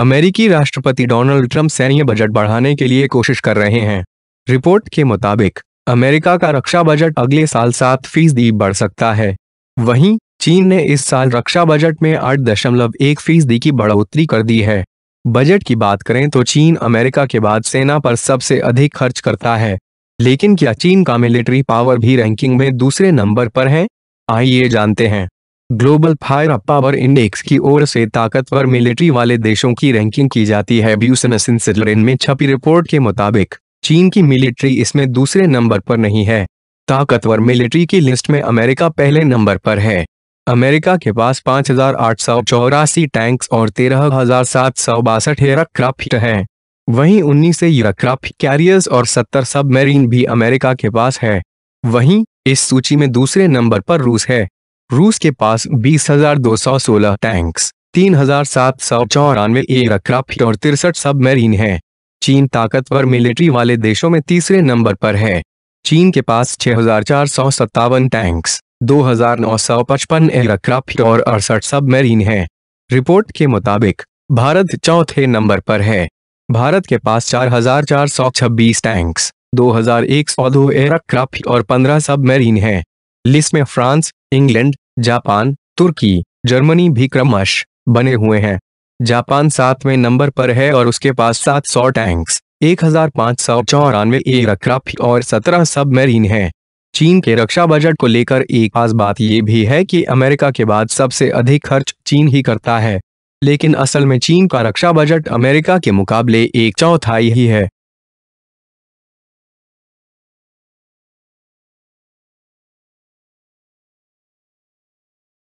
अमेरिकी राष्ट्रपति Donald Trump सैन्य बजट बढ़ाने के लिए कोशिश कर रहे हैं रिपोर्ट के मुताबिक अमेरिका का रक्षा बजट अगले साल सात फीसदी बढ़ सकता है वहीं चीन ने इस साल रक्षा बजट में आठ दशमलव एक फीसदी की बढ़ोतरी कर दी है बजट की बात करें तो चीन अमेरिका के बाद सेना पर सबसे अधिक खर्च करता है लेकिन क्या चीन का मिलिट्री पावर भी रैंकिंग में दूसरे नंबर पर है आइए जानते हैं ग्लोबल फायर पावर इंडेक्स की ओर से ताकतवर मिलिट्री वाले देशों की रैंकिंग की जाती है में छपी रिपोर्ट के मुताबिक चीन की मिलिट्री इसमें दूसरे नंबर पर नहीं है ताकतवर मिलिट्री की लिस्ट में अमेरिका पहले नंबर पर है अमेरिका के पास पाँच हजार आठ सौ चौरासी टैंक्स और तेरह हजार सात सौ बासठ एयरक्राफ्ट है वही उन्नीस एयरक्राफ्ट कैरियर्स और सत्तर सबमरीन भी अमेरिका के पास है वहीं इस सूची में दूसरे नंबर पर रूस है रूस के पास बीस हजार दो सौ सोलह टैंक्स तीन हजार सात सौ चौरानवे एयरक्राफ्ट और तिरसठ सबमरीन है चीन ताकतवर मिलिट्री वाले देशों में तीसरे नंबर पर है चीन के पास छह हजार चार सौ सत्तावन टैंक्स दो हजार नौ सौ पचपन एयरक्राफ्ट और अड़सठ सबमरीन है रिपोर्ट के मुताबिक भारत चौथे नंबर पर है भारत के पास चार हजार चार सौ छब्बीस टैंक्स दो हजार एक सौ दो एयरक्राफ्ट और पंद्रह सबमरीन है लिस्ट में फ्रांस इंग्लैंड जापान तुर्की जर्मनी भी क्रमश बने हुए हैं जापान सातवें नंबर पर है और उसके पास सात सौ टैंक्स एक हजार पाँच सौ चौरानवे एयरक्राफ्ट और सत्रह सबमरीन हैं चीन के रक्षा बजट को लेकर एक खास बात यह भी है कि अमेरिका के बाद सबसे अधिक खर्च चीन ही करता है लेकिन असल में चीन का रक्षा बजट अमेरिका के मुकाबले एक चौथाई ही है